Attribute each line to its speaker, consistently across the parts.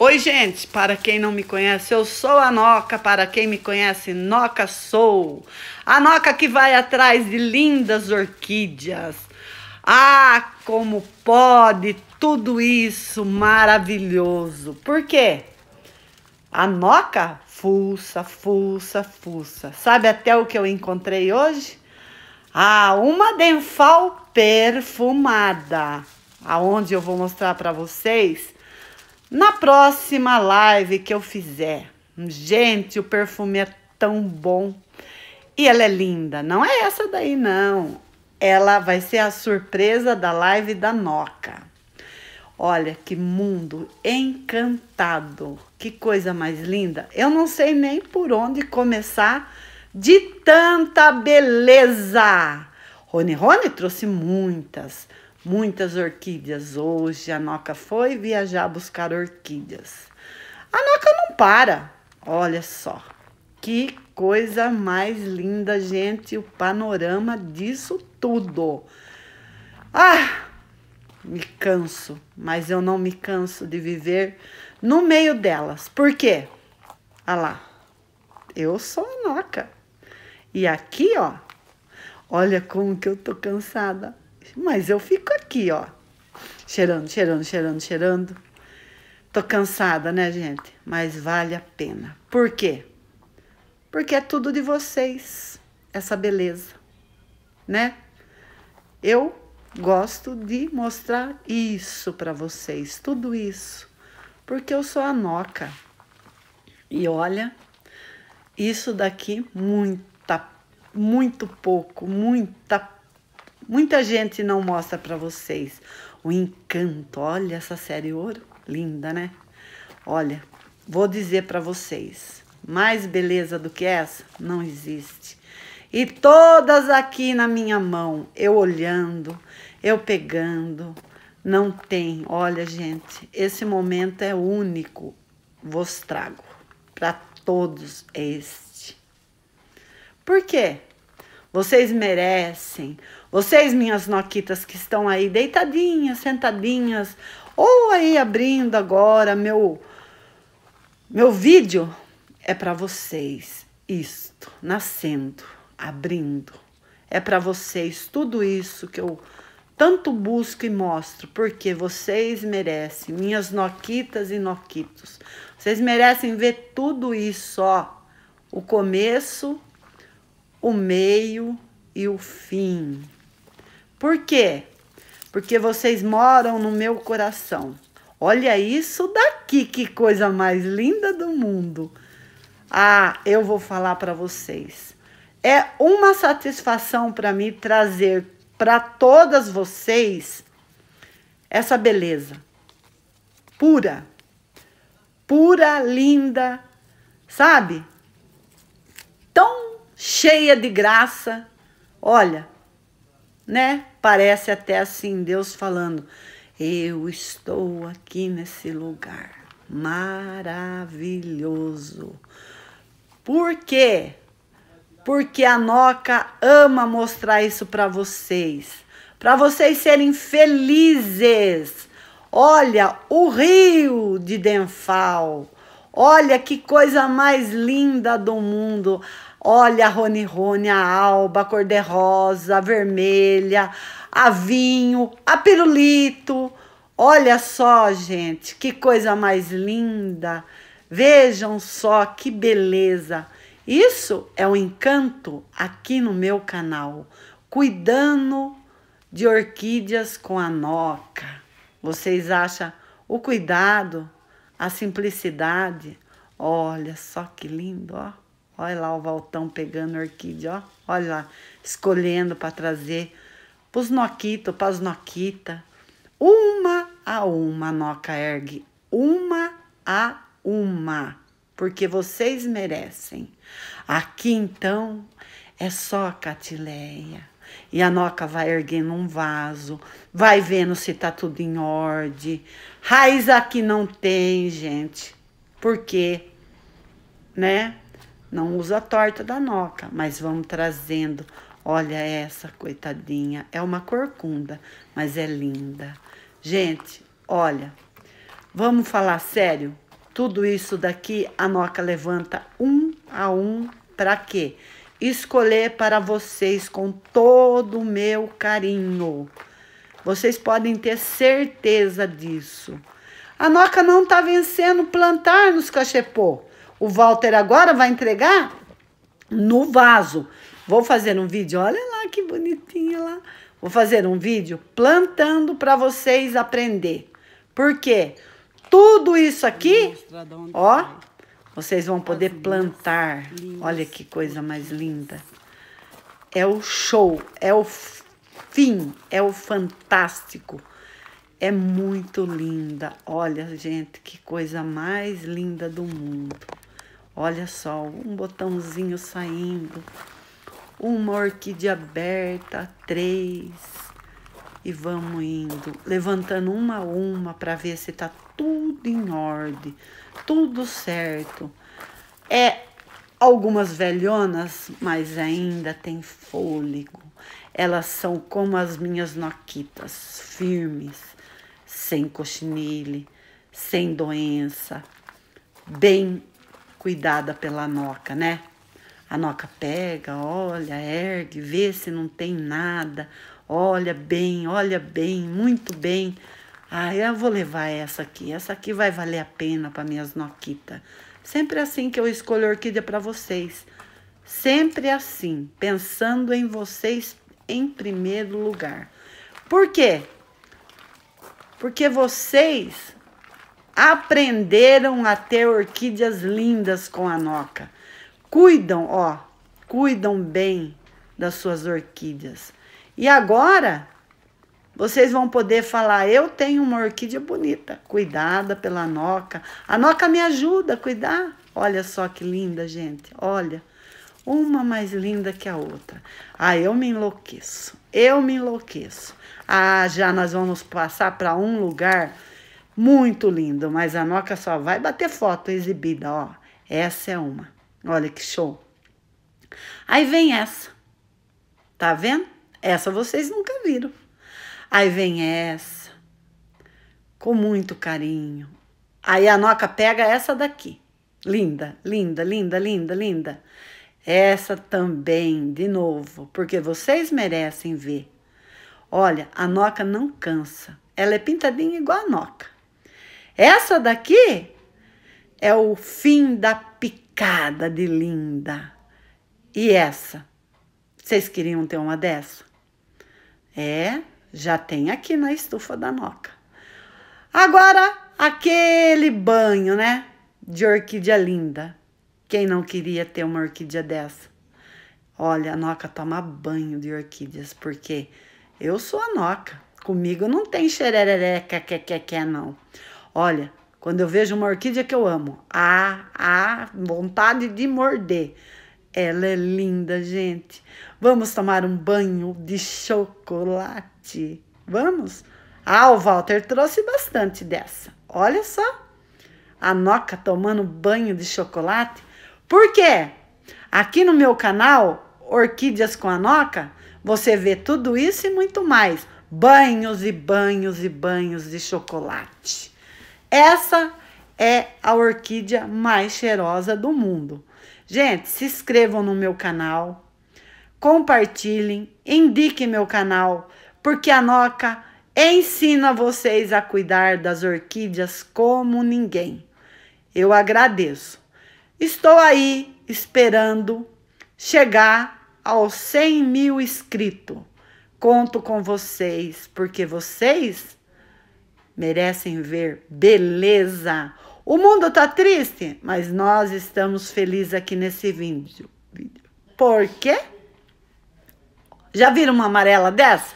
Speaker 1: Oi, gente, para quem não me conhece, eu sou a Noca, para quem me conhece, Noca sou. A Noca que vai atrás de lindas orquídeas. Ah, como pode tudo isso maravilhoso. Por quê? A Noca fuça, fuça, fuça. Sabe até o que eu encontrei hoje? Ah, uma denfal perfumada. Aonde eu vou mostrar para vocês na próxima live que eu fizer, gente, o perfume é tão bom. E ela é linda. Não é essa daí, não. Ela vai ser a surpresa da live da Noca. Olha que mundo encantado. Que coisa mais linda. Eu não sei nem por onde começar de tanta beleza. Rony Rony trouxe muitas muitas orquídeas hoje. A Noca foi viajar buscar orquídeas. A Noca não para. Olha só. Que coisa mais linda, gente, o panorama disso tudo. Ah, me canso, mas eu não me canso de viver no meio delas. Por quê? Olha ah lá. Eu sou a Noca. E aqui, ó, olha como que eu tô cansada. Mas eu fico aqui, ó. Cheirando, cheirando, cheirando, cheirando. Tô cansada, né, gente? Mas vale a pena. Por quê? Porque é tudo de vocês, essa beleza, né? Eu gosto de mostrar isso para vocês, tudo isso, porque eu sou a Noca. E olha, isso daqui muita, muito pouco, muita Muita gente não mostra para vocês o encanto. Olha essa série ouro, linda, né? Olha, vou dizer para vocês, mais beleza do que essa não existe. E todas aqui na minha mão, eu olhando, eu pegando, não tem. Olha, gente, esse momento é único. Vos trago para todos este. Por quê? Vocês merecem vocês, minhas noquitas que estão aí deitadinhas, sentadinhas, ou aí abrindo agora meu meu vídeo é para vocês isto, nascendo, abrindo. É para vocês tudo isso que eu tanto busco e mostro, porque vocês merecem, minhas noquitas e noquitos. Vocês merecem ver tudo isso, ó. O começo, o meio e o fim. Por quê? Porque vocês moram no meu coração. Olha isso daqui, que coisa mais linda do mundo. Ah, eu vou falar para vocês. É uma satisfação para mim trazer para todas vocês essa beleza pura, pura, linda, sabe? Tão cheia de graça. Olha, né? Parece até assim Deus falando: Eu estou aqui nesse lugar maravilhoso. Por quê? Porque a Noca ama mostrar isso para vocês, para vocês serem felizes. Olha o rio de Denfal. Olha que coisa mais linda do mundo. Olha a Rony Rony, a alba, a cor de rosa, a vermelha, a vinho, a pirulito. Olha só, gente, que coisa mais linda. Vejam só que beleza. Isso é um encanto aqui no meu canal, cuidando de orquídeas com a noca. Vocês acham o cuidado, a simplicidade? Olha só que lindo, ó. Olha lá o Valtão pegando orquídea, ó. Olha lá, escolhendo para trazer pros noquitos, pras noquita. Uma a uma, noca ergue. Uma a uma. Porque vocês merecem. Aqui então é só catileia. E a noca vai erguendo um vaso, vai vendo se tá tudo em ordem. Raiz aqui não tem, gente. Por quê? Né? Não usa a torta da noca, mas vamos trazendo. Olha essa coitadinha, é uma corcunda, mas é linda. Gente, olha, vamos falar sério? Tudo isso daqui a Noca levanta um a um para quê? Escolher para vocês com todo o meu carinho. Vocês podem ter certeza disso. A Noca não está vencendo plantar nos cachepô. O Walter agora vai entregar no vaso. Vou fazer um vídeo, olha lá que bonitinha lá. Vou fazer um vídeo plantando para vocês aprender. Por quê? Tudo isso aqui, ó, vocês vão poder plantar. Olha que coisa mais linda. É o show, é o fim, é o fantástico. É muito linda. Olha, gente, que coisa mais linda do mundo. Olha só, um botãozinho saindo, uma orquídea aberta, três. E vamos indo, levantando uma a uma para ver se tá tudo em ordem, tudo certo. É algumas velhonas, mas ainda tem fôlego. Elas são como as minhas noquitas, firmes, sem cochinile, sem doença, bem cuidada pela noca, né? A noca pega, olha, ergue, vê se não tem nada, olha bem, olha bem, muito bem. Ah, eu vou levar essa aqui, essa aqui vai valer a pena para minhas noquitas. Sempre assim que eu escolho orquídea para vocês. Sempre assim, pensando em vocês em primeiro lugar. Por quê? Porque vocês aprenderam a ter orquídeas lindas com a noca. Cuidam, ó, cuidam bem das suas orquídeas. E agora vocês vão poder falar: eu tenho uma orquídea bonita, cuidada pela noca. A noca me ajuda a cuidar. Olha só que linda, gente. Olha, uma mais linda que a outra. Ah, eu me enlouqueço. Eu me enlouqueço. Ah, já nós vamos passar para um lugar muito lindo, mas a Noca só vai bater foto exibida, ó. Essa é uma. Olha que show. Aí vem essa. Tá vendo? Essa vocês nunca viram. Aí vem essa. Com muito carinho. Aí a Noca pega essa daqui. Linda, linda, linda, linda, linda. Essa também, de novo, porque vocês merecem ver. Olha, a Noca não cansa. Ela é pintadinha igual a Noca. Essa daqui é o fim da picada de linda. E essa? Vocês queriam ter uma dessa? É, já tem aqui na estufa da Noca. Agora, aquele banho, né? De orquídea linda. Quem não queria ter uma orquídea dessa? Olha, a Noca toma banho de orquídeas, porque eu sou a Noca. Comigo não tem xererereca, que, que, que, não. Olha, quando eu vejo uma orquídea que eu amo, a a vontade de morder. Ela é linda, gente. Vamos tomar um banho de chocolate. Vamos? Ah, o Walter trouxe bastante dessa. Olha só. A Noca tomando banho de chocolate. Por quê? Aqui no meu canal, Orquídeas com a Noca, você vê tudo isso e muito mais. Banhos e banhos e banhos de chocolate. Essa é a orquídea mais cheirosa do mundo. Gente, se inscrevam no meu canal, compartilhem, indiquem meu canal, porque a Noca ensina vocês a cuidar das orquídeas como ninguém. Eu agradeço. Estou aí esperando chegar aos 100 mil inscritos. Conto com vocês, porque vocês merecem ver beleza. O mundo está triste, mas nós estamos felizes aqui nesse vídeo. Por quê? Já viram uma amarela dessa?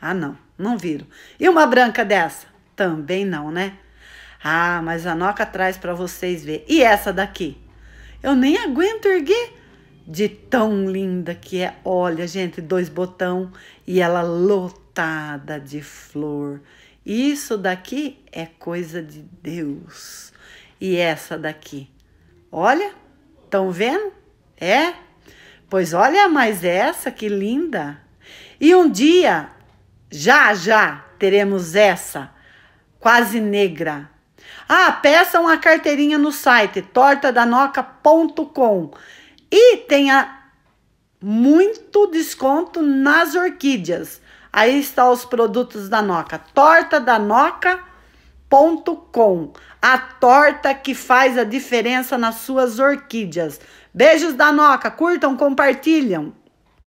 Speaker 1: Ah, não, não viram. E uma branca dessa? Também não, né? Ah, mas a Noca traz para vocês ver. E essa daqui? Eu nem aguento erguer de tão linda que é. Olha, gente, dois botão e ela lotada de flor. Isso daqui é coisa de Deus. E essa daqui? Olha, estão vendo? É? Pois olha mais é essa, que linda. E um dia, já já, teremos essa, quase negra. Ah, peça uma carteirinha no site tortadanoca.com e tenha muito desconto nas orquídeas. Aí está os produtos da Noca. Torta da com. A torta que faz a diferença nas suas orquídeas. Beijos da Noca. Curtam, compartilham.